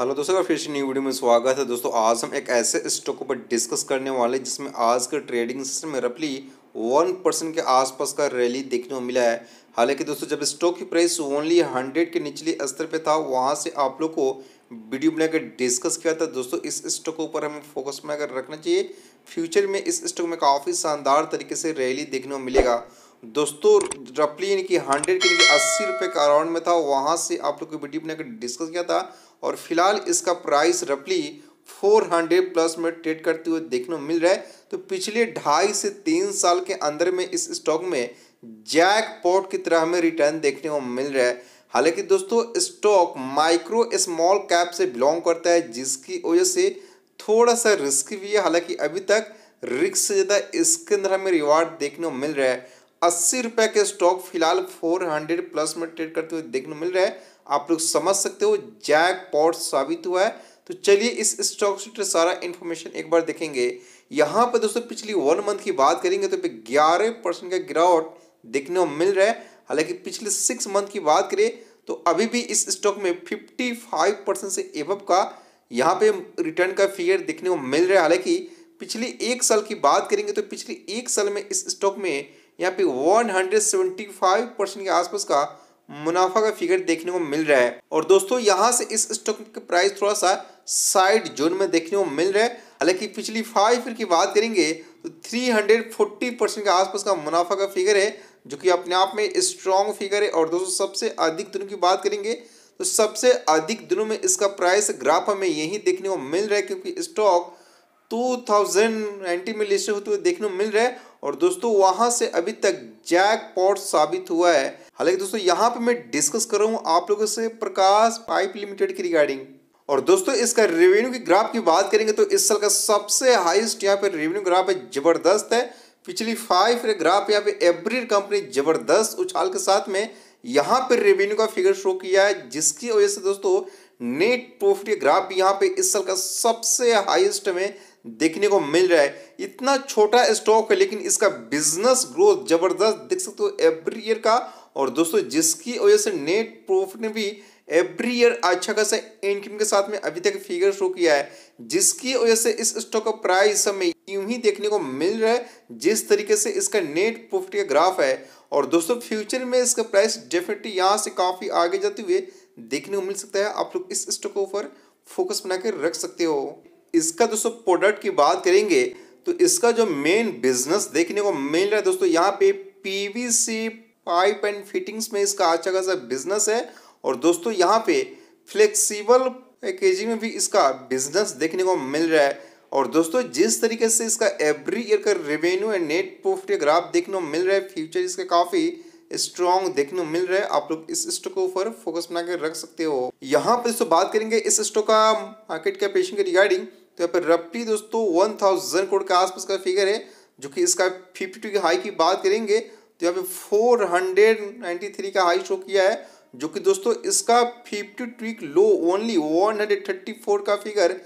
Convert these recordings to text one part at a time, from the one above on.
hello दोस्तों का फिर से न्यू वीडियो में स्वागत है दोस्तों आज हम एक ऐसे स्टॉक पर डिस्कस करने वाले जिसमें आज के ट्रेडिंग सेशन में रफली वन परसेंट के आसपास का रैली देखने को मिला है हालांकि दोस्तों जब स्टॉक की प्राइस ओनली हंड्रेड के निचले स्तर पे था वहाँ से आप लोग को वीडियो बनाकर डिस्कस किया था दोस्तों इस स्टॉक ऊपर हमें फोकस बनाकर रखना चाहिए फ्यूचर में इस स्टॉक में काफ़ी शानदार तरीके से रैली देखने को मिलेगा दोस्तों रफली कि हंड्रेड के अस्सी रुपये का अराउंड में था वहाँ से आप लोग को वीडियो बनाकर डिस्कस किया था और फिलहाल इसका प्राइस रफली फोर हंड्रेड प्लस में ट्रेड करते हुए देखने को मिल रहा है तो पिछले ढाई से तीन साल के अंदर में इस स्टॉक में जैक पॉट की तरह हमें रिटर्न देखने को मिल रहा है हालांकि दोस्तों स्टॉक माइक्रो स्मॉल कैप से बिलोंग करता है जिसकी वजह से थोड़ा सा रिस्क भी है हालांकि अभी तक रिस्क से ज़्यादा इसके अंदर हमें रिवार्ड देखने को मिल रहा है अस्सी रुपए के स्टॉक फिलहाल फोर हंड्रेड प्लस में ट्रेड करते हुए देखने मिल रहे हैं आप लोग समझ सकते हो जैक पॉट साबित हुआ है तो चलिए इस स्टॉक से सारा इन्फॉर्मेशन एक बार देखेंगे यहाँ पर दोस्तों पिछली वन मंथ की बात करेंगे तो ग्यारह परसेंट का गिरावट देखने को मिल रहा है हालांकि पिछले सिक्स मंथ की बात करें तो अभी भी इस स्टॉक में फिफ्टी फाइव परसेंट से एवब का यहाँ पे रिटर्न का फिगर देखने को मिल रहा है हालांकि पिछले एक साल की बात करेंगे तो पिछले एक साल में इस स्टॉक में यहाँ पे 175 परसेंट के आसपास का मुनाफा का फिगर देखने को मिल रहा है और दोस्तों यहाँ से इस स्टॉक का प्राइस थोड़ा सा साइड जोन में देखने को मिल रहा है हालांकि पिछली फाइव ईयर की बात करेंगे तो 340 परसेंट के आसपास का मुनाफा का फिगर है जो कि अपने आप में स्ट्रॉन्ग फिगर है और दोस्तों सबसे अधिक दिनों की बात करेंगे तो सबसे अधिक दिनों में इसका प्राइस ग्राफ हमें यही देखने को मिल रहा है क्योंकि स्टॉक टू 2090 में लिस्ट होते हुए देखने को मिल रहा है और दोस्तों वहां से अभी तक पॉट साबित हुआ है हालांकि दोस्तों यहाँ पे मैं डिस्कस कर रहा हूँ आप लोगों से प्रकाश पाइप लिमिटेड की रिगार्डिंग और दोस्तों इसका रेवेन्यू की ग्राफ की बात करेंगे तो इस साल का सबसे हाईएस्ट यहाँ पे रेवेन्यू ग्राफ है जबरदस्त है पिछली फाइव ग्राफ यहाँ पे एवरी कंपनी जबरदस्त उछाल के साथ में यहाँ पे रेवेन्यू का फिगर शो किया है जिसकी वजह से दोस्तों नेट प्रॉफिट ग्राफ भी यहाँ पे इस साल का सबसे हाइएस्ट में देखने को मिल रहा है इतना छोटा स्टॉक है लेकिन इसका बिजनेस ग्रोथ जबरदस्त देख सकते हो एवरी ईयर का और दोस्तों जिसकी वजह से नेट प्रॉफिट ने भी एवरी ईयर अच्छा खासा इनकम के साथ में अभी तक फिगर शो किया है जिसकी वजह से इस स्टॉक का प्राइस हमें यूं ही देखने को मिल रहा है जिस तरीके से इसका नेट प्रॉफिट का ग्राफ है और दोस्तों फ्यूचर में इसका प्राइस डेफिनेटली यहाँ से काफ़ी आगे जाते हुए देखने को मिल सकता है आप लोग इस स्टॉक के ऊपर फोकस बना के रख सकते हो इसका दोस्तों प्रोडक्ट की बात करेंगे तो इसका जो मेन बिजनेस देखने को मिल रहा है दोस्तों यहाँ पे पीवीसी पाइप एंड फिटिंग्स में इसका अच्छा खासा बिजनेस है और दोस्तों यहाँ पे फ्लेक्सिबल पैकेजिंग में भी इसका बिजनेस देखने को मिल रहा है और दोस्तों जिस तरीके से इसका एवरी ईयर का revenue and net profit graph देखने को मिल रहा है फ्यूचर इसका काफ़ी स्ट्रॉन्ग देखने को मिल रहे है आप लोग इस स्टॉक के ऊपर फोकस बना के रख सकते हो यहाँ पर दोस्तों बात करेंगे इस स्टॉक का मार्केट कैपेशन के रिगार्डिंग तो यहाँ पर रफली दोस्तों वन थाउजेंड करोड़ के आसपास का फिगर है जो कि इसका फिफ्टी टू की हाई की बात करेंगे तो यहाँ पे फोर हंड्रेड नाइन्टी थ्री का हाई शो किया है जो कि दोस्तों इसका fifty week low only one hundred thirty four का फिगर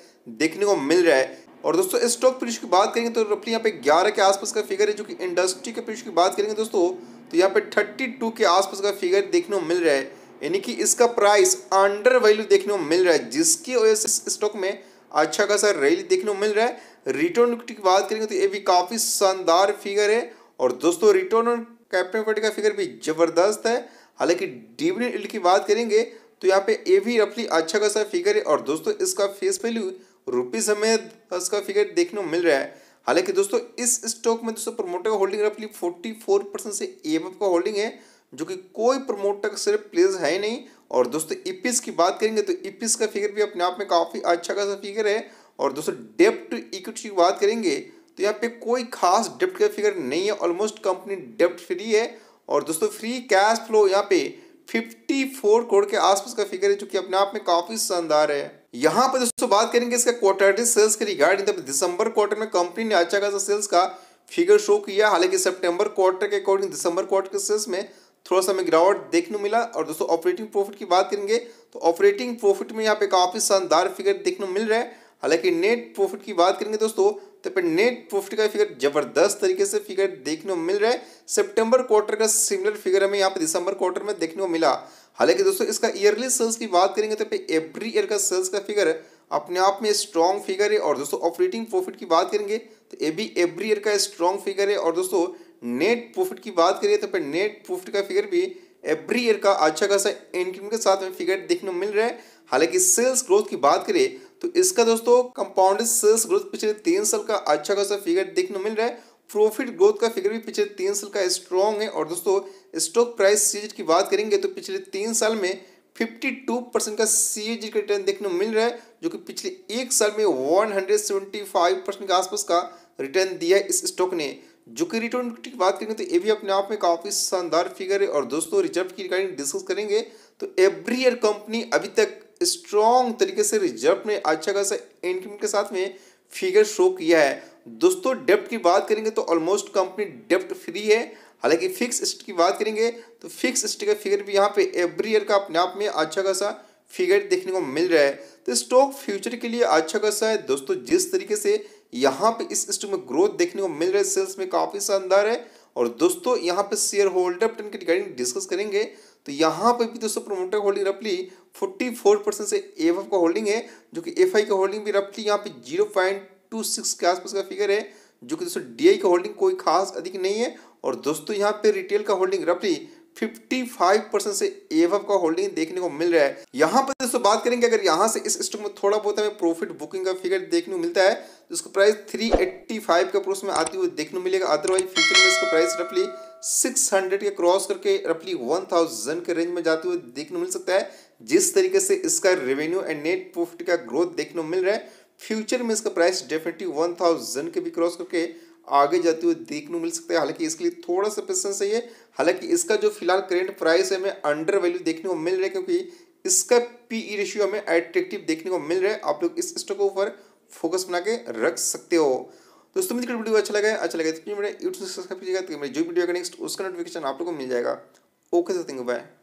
देखने को मिल रहा है और दोस्तों इस स्टॉक प्रीश की बात करेंगे तो रफली यहाँ पे ग्यारह के आसपास का फिगर है जो कि इंडस्ट्री के प्रीश की बात करेंगे दोस्तों तो यहाँ पे थर्टी टू के आसपास का फिगर देखने को मिल रहा है यानी कि इसका प्राइस अंडर वैल्यू देखने को मिल रहा है जिसकी वजह से स्टॉक में अच्छा खासा रैली देखने को मिल रहा है रिटर्न की बात करेंगे तो ये भी काफ़ी शानदार फिगर है और दोस्तों रिटर्न ऑन कैपिटल का फिगर भी जबरदस्त है हालांकि डिविडेंड की बात करेंगे तो यहाँ पे ये भी रफली अच्छा खासा फिगर है और दोस्तों इसका फेस वैल्यू रुपीज़ हमें इसका फिगर देखने को मिल रहा है हालांकि दोस्तों इस स्टॉक में दोस्तों प्रमोटर का होल्डिंग रफली फोर्टी फोर परसेंट से एम का होल्डिंग है जो कि कोई प्रमोटर का सिर्फ प्लेज है नहीं और दोस्तों इपिस e की बात करेंगे तो ईपीएस e का फिगर भी अपने आप में काफ़ी अच्छा खासा फिगर है और दोस्तों डेप्ट इक्विटी की बात करेंगे तो यहाँ पे कोई खास डेप्ट का फिगर नहीं है ऑलमोस्ट कंपनी डेप्ट फ्री है और दोस्तों फ्री कैश फ्लो यहाँ पे फिफ्टी फोर करोड़ के आसपास का फिगर है जो कि अपने आप में काफी शानदार है यहाँ पर दोस्तों बात करेंगे इसका क्वार्टरली सेल्स के रिगार्डिंग दिसंबर क्वार्टर में कंपनी ने अच्छा खासा सेल्स का फिगर शो किया हालांकि सितंबर क्वार्टर के अकॉर्डिंग दिसंबर क्वार्टर के सेल्स में थोड़ा सा हमें गिरावट देखने को मिला और दोस्तों ऑपरेटिंग प्रॉफिट की बात करेंगे तो ऑपरेटिंग प्रॉफिट में यहाँ पे काफ़ी शानदार फिगर देखने को मिल रहा है हालांकि नेट प्रॉफिट की बात करेंगे दोस्तों तो फिर नेट प्रॉफिट का फिगर जबरदस्त तरीके से फिगर देखने को मिल रहा है सितंबर क्वार्टर का सिमिलर फिगर हमें यहाँ पे दिसंबर क्वार्टर में देखने को मिला हालांकि दोस्तों इसका ईयरली सेल्स की बात करेंगे तो फिर एवरी ईयर का सेल्स का फिगर अपने आप में स्ट्रॉन्ग फिगर है और दोस्तों ऑपरेटिंग प्रॉफिट की बात करेंगे तो ये भी एवरी ईयर का स्ट्रॉन्ग फिगर है और दोस्तों नेट प्रॉफिट की बात करिए तो फिर नेट प्रॉफिट का फिगर भी एवरी ईयर का अच्छा खासा इनकम के साथ में फिगर देखने को मिल रहा है हालांकि सेल्स ग्रोथ की बात करें तो इसका दोस्तों कंपाउंड सेल्स ग्रोथ पिछले तीन साल का अच्छा खासा फिगर देखने मिल रहा है प्रॉफिट ग्रोथ का फिगर भी पिछले तीन साल का स्ट्रॉन्ग है और दोस्तों स्टॉक प्राइस सीज की बात करेंगे तो पिछले तीन साल में 52 परसेंट का सी ए का रिटर्न देखने को मिल रहा है जो कि पिछले एक साल में 175 परसेंट के आसपास का रिटर्न दिया है इस स्टॉक ने जो कि रिटर्न की बात करेंगे तो ये भी अपने आप में काफ़ी शानदार फिगर है और दोस्तों रिजर्व की रिगार्डिंग डिस्कस करेंगे तो एवरी ईयर कंपनी अभी तक स्ट्रॉन्ग तरीके से रिजर्व ने अच्छा खासा इनकम के साथ में फिगर शो किया है दोस्तों डेप्ट की बात करेंगे तो ऑलमोस्ट कंपनी डेप्ट फ्री है हालांकि फिक्स स्ट की बात करेंगे तो फिक्स स्ट का फिगर भी यहाँ पे एवरी ईयर का अपने आप में अच्छा खासा फिगर देखने को मिल रहा है तो स्टॉक फ्यूचर के लिए अच्छा खासा है दोस्तों जिस तरीके से यहाँ पे इस स्टॉक में ग्रोथ देखने को मिल रहा है सेल्स में काफ़ी शानदार है और दोस्तों यहाँ पे share holder return regarding discuss करेंगे तो यहाँ पे भी दोस्तों प्रमोटर होल्डिंग रफली फोर्टी फोर परसेंट से एफ का होल्डिंग है जो कि एफ आई का होल्डिंग भी रफली यहाँ पे जीरो पॉइंट टू सिक्स के आसपास का फिगर है जो कि दोस्तों डी का होल्डिंग कोई खास अधिक नहीं है और दोस्तों यहाँ पे रिटेल का होल्डिंग रफली 55 परसेंट से एव का होल्डिंग देखने को मिल रहा है यहाँ पर दोस्तों बात करेंगे अगर यहाँ से इस स्टॉक में थोड़ा बहुत हमें प्रॉफिट बुकिंग का फिगर देखने को मिलता है तो इसको प्राइस 385 के प्रोस में आती हुई देखने को मिलेगा अदरवाइज फ्यूचर में इसका प्राइस रफली 600 के क्रॉस करके रफली 1000 के रेंज में जाते हुए देखने मिल सकता है जिस तरीके से इसका रेवेन्यू एंड नेट प्रॉफिट का ग्रोथ देखने को मिल रहा है फ्यूचर में इसका प्राइस डेफिनेटली वन थाउजेंड के भी क्रॉस करके आगे जाते हुए देखने को मिल सकता है हालांकि इसके लिए थोड़ा सा पेशेंस चाहिए हालांकि इसका जो फिलहाल करेंट प्राइस है हमें अंडर वैल्यू देखने को मिल रहा है क्योंकि इसका पी ई रेशियो हमें अट्रेक्टिव देखने को मिल रहा है आप लोग इस स्टॉक के ऊपर फोकस बना के रख सकते हो दोस्तों मुझे वीडियो अच्छा लगा अच्छा लगा तो मेरे यूट्यूब सब्सक्राइब कीजिएगा तो मेरे जो वीडियो का नेक्स्ट उसका नोटिफिकेशन आप लोग को मिल जाएगा okay sir thank you bye